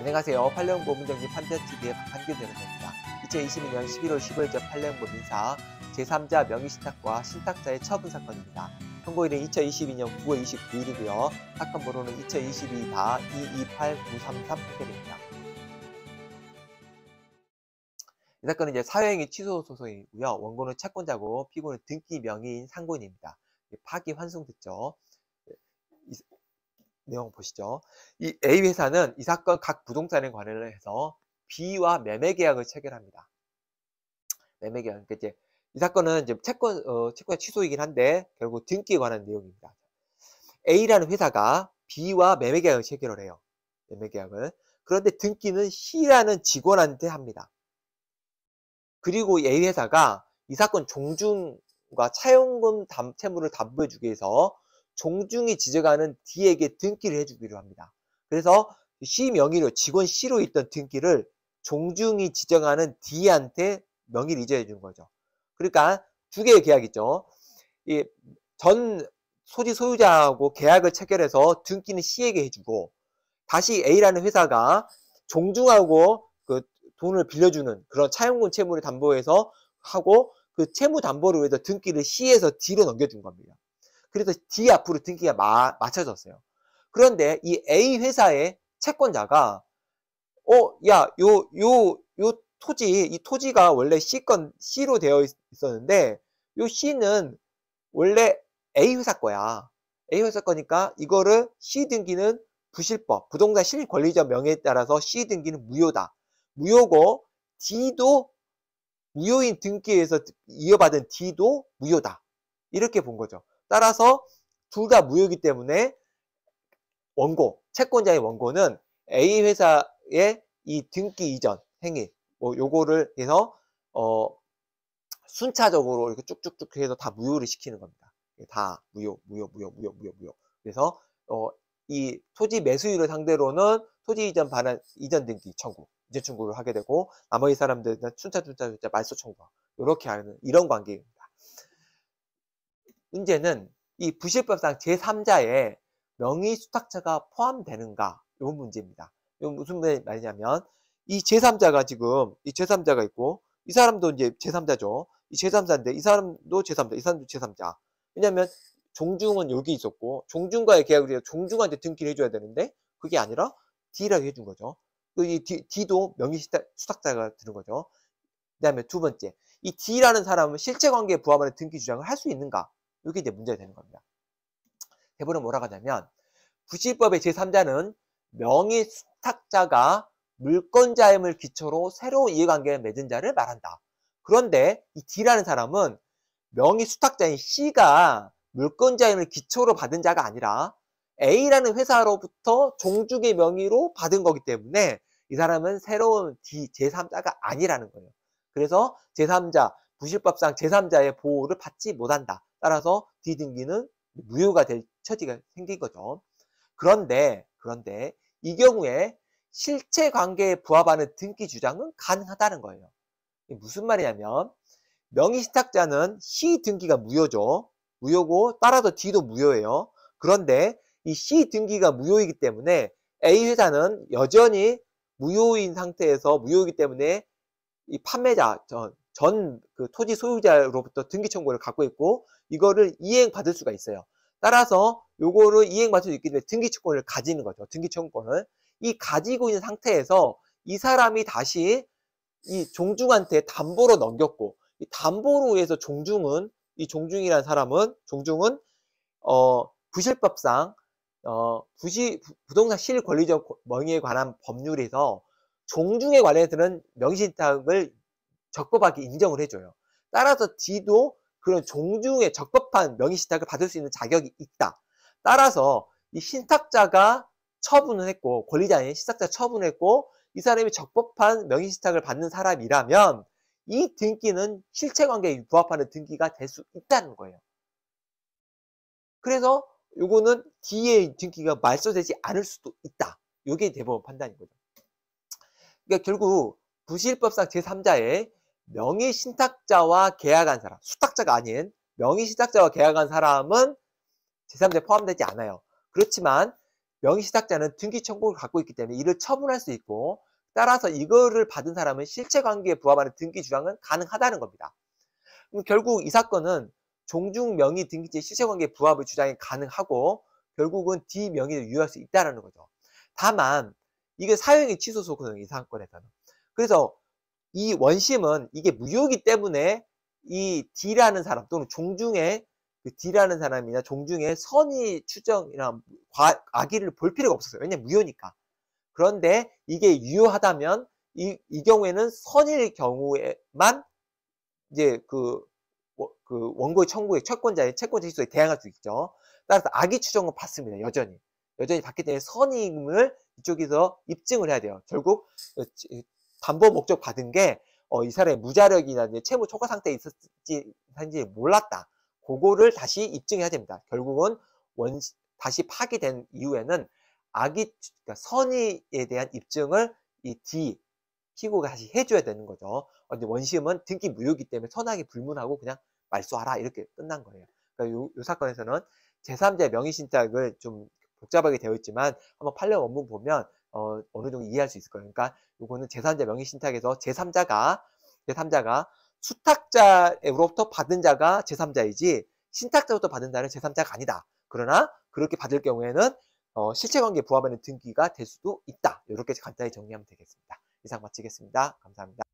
안녕하세요. 팔레온고문정리 판테TV의 박한규대변입니다 2022년 11월 15일자 팔레온고민사 제3자 명의신탁과 신탁자의 처분 사건입니다. 선고일은 2022년 9월 29일이고요. 사건 번호는 2022-228933호텔입니다. 이 사건은 이제 사회행위 취소 소송이고요. 원고는 채권자고 피고는 등기 명의인 상고인입니다. 파기 환송 됐죠. 내용 보시죠. 이 A 회사는 이 사건 각 부동산에 관련해서 B와 매매 계약을 체결합니다. 매매 계약. 그러니까 이제 이 사건은 이제 채권 어, 채권 취소이긴 한데 결국 등기에 관한 내용입니다. A라는 회사가 B와 매매 계약을 체결을 해요. 매매 계약을. 그런데 등기는 C라는 직원한테 합니다. 그리고 A 회사가 이 사건 종중과 차용금 담, 채무를 담보해주기 위해서 종중이 지적하는 D에게 등기를 해주기로 합니다. 그래서 C 명의로 직원 C로 있던 등기를 종중이 지정하는 D한테 명의를 이전해 준 거죠. 그러니까 두 개의 계약 이 있죠. 전 소지 소유자하고 계약을 체결해서 등기는 C에게 해주고 다시 A라는 회사가 종중하고 그 돈을 빌려주는 그런 차용금 채무를 담보해서 하고 그 채무 담보를 위해서 등기를 C에서 D로 넘겨준 겁니다. 그래서 D 앞으로 등기가 마, 맞춰졌어요. 그런데 이 A 회사의 채권자가 어, 야, 요, 요, 요 토지, 이 토지가 원래 C 건, C로 되어 있었는데, 요 C는 원래 A 회사 거야. A 회사 거니까 이거를 C 등기는 부실법, 부동산 실익 권리자 명예에 따라서 C 등기는 무효다. 무효고, D도 무효인 등기에서 이어받은 D도 무효다. 이렇게 본 거죠. 따라서 둘 다 무효이기 때문에 원고, 채권자의 원고는 A 회사의 이 등기 이전 행위, 뭐 요거를 해서 어 순차적으로 이렇게 쭉쭉쭉 해서 다 무효를 시키는 겁니다. 예, 다 무효, 무효, 무효, 무효, 무효, 무효. 그래서 어 이 토지 매수율을 상대로는 토지 이전 반환 이전 등기 청구, 이전 청구를 하게 되고 나머지 사람들은 순차 순차 순차 말소 청구 이렇게 하는 이런 관계입니다. 문제는 이 부실법상 제3자의 명의 수탁자가 포함되는가 이 문제입니다. 이 무슨 말이냐면 이 제3자가 지금 이 제3자가 있고 이 사람도 이제 제3자죠. 이 제3자인데 이 사람도 제3자, 이 사람도 제3자. 왜냐면 종중은 여기 있었고 종중과의 계약을 해서 종중한테 등기를 해줘야 되는데 그게 아니라 D라고 해준 거죠. 그 이 D, D도 명의 수탁자가 들는 거죠. 그 다음에 두 번째, 이 D라는 사람은 실체관계에 부합하는 등기 주장을 할 수 있는가? 이게 이제 문제가 되는 겁니다. 대본은 뭐라고 하냐면 부실법의 제3자는 명의 수탁자가 물권자임을 기초로 새로운 이해관계를 맺은 자를 말한다. 그런데 이 D라는 사람은 명의 수탁자인 C가 물권자임을 기초로 받은 자가 아니라 A라는 회사로부터 종주의 명의로 받은 거기 때문에 이 사람은 새로운 D, 제3자가 아니라는 거예요. 그래서 제3자, 부실법상 제3자의 보호를 받지 못한다. 따라서 D등기는 무효가 될 처지가 생긴 거죠. 그런데 그런데 이 경우에 실체 관계에 부합하는 등기 주장은 가능하다는 거예요. 무슨 말이냐면 명의시탁자는 C 등기가 무효죠. 무효고 따라서 D도 무효예요. 그런데 이 C 등기가 무효이기 때문에 A 회사는 여전히 무효인 상태에서 무효이기 때문에 이 판매자 전 전그 토지 소유자로부터 등기 청구를 갖고 있고 이거를 이행받을 수가 있어요. 따라서 요거를 이행받을 수 있기 때문에 등기 청구권을 가지는 거죠. 등기 청구권을 이 가지고 있는 상태에서 이 사람이 다시 이 종중한테 담보로 넘겼고 이 담보로 의해서 종중은 이 종중이라는 사람은 종중은 어 부실법상 어 부시 부동산 실권리적 명의에 관한 법률에서 종중에 관해서는 명시신탁을 적법하게 인정을 해줘요. 따라서 D도 그런 종중의 적법한 명의신탁을 받을 수 있는 자격이 있다. 따라서 이 신탁자가 처분을 했고 권리자 아 신탁자 처분했고 을이 사람이 적법한 명의신탁을 받는 사람이라면 이 등기는 실체관계에 부합하는 등기가 될 수 있다는 거예요. 그래서 요거는 D의 등기가 말소되지 않을 수도 있다. 요게 대법원 판단인 거죠. 그러니까 결국 부실법상 제3자의 명의 신탁자와 계약한 사람, 수탁자가 아닌 명의 신탁자와 계약한 사람은 제3자에 포함되지 않아요. 그렇지만 명의 신탁자는 등기 청구를 갖고 있기 때문에 이를 처분할 수 있고 따라서 이거를 받은 사람은 실체 관계에 부합하는 등기 주장은 가능하다는 겁니다. 그럼 결국 이 사건은 종중 명의 등기제 실체 관계 에 부합의 주장이 가능하고 결국은 D 명의를 유효할 수 있다라는 거죠. 다만 이게 사형이 취소 소송이 이 사건에서는. 그래서 이 원심은 이게 무효기 이 때문에 이 D라는 사람 또는 종중의그 D라는 사람이나 종중의 선의 추정이나 과, 악의를 볼 필요가 없었어요. 왜냐면 하 무효니까. 그런데 이게 유효하다면 이, 이 경우에는 선일 경우에만 이제 그, 그 원고의 청구의 채권자의 채권자 희소에 대항할 수 있죠. 따라서 악의 추정은 받습니다. 여전히. 여전히 받기 때문에 선임을 이쪽에서 입증을 해야 돼요. 결국 어, 담보 목적 받은 게, 어, 이 사람의 무자력이나 채무 초과 상태에 있었지, 한지 몰랐다. 그거를 다시 입증해야 됩니다. 결국은 원, 다시 파기된 이후에는 악의, 그러니까 선의에 대한 입증을 이 D, 피고가 다시 해줘야 되는 거죠. 어, 이제 원심은 등기 무효이기 때문에 선악이 불문하고 그냥 말소하라 이렇게 끝난 거예요. 그러니까 요, 요 사건에서는 제3자의 명의신탁을 좀 복잡하게 되어 있지만 한번 판례 원문 보면 어, 어느 정도 이해할 수 있을 거예요. 그러니까 이거는 제3자 명의신탁에서 제3자가 제3자가 수탁자로부터 받은 자가 제3자이지 신탁자로부터 받은 자는 제3자가 아니다. 그러나 그렇게 받을 경우에는 어, 실체관계 부합하는 등기가 될 수도 있다. 이렇게 간단히 정리하면 되겠습니다. 이상 마치겠습니다. 감사합니다.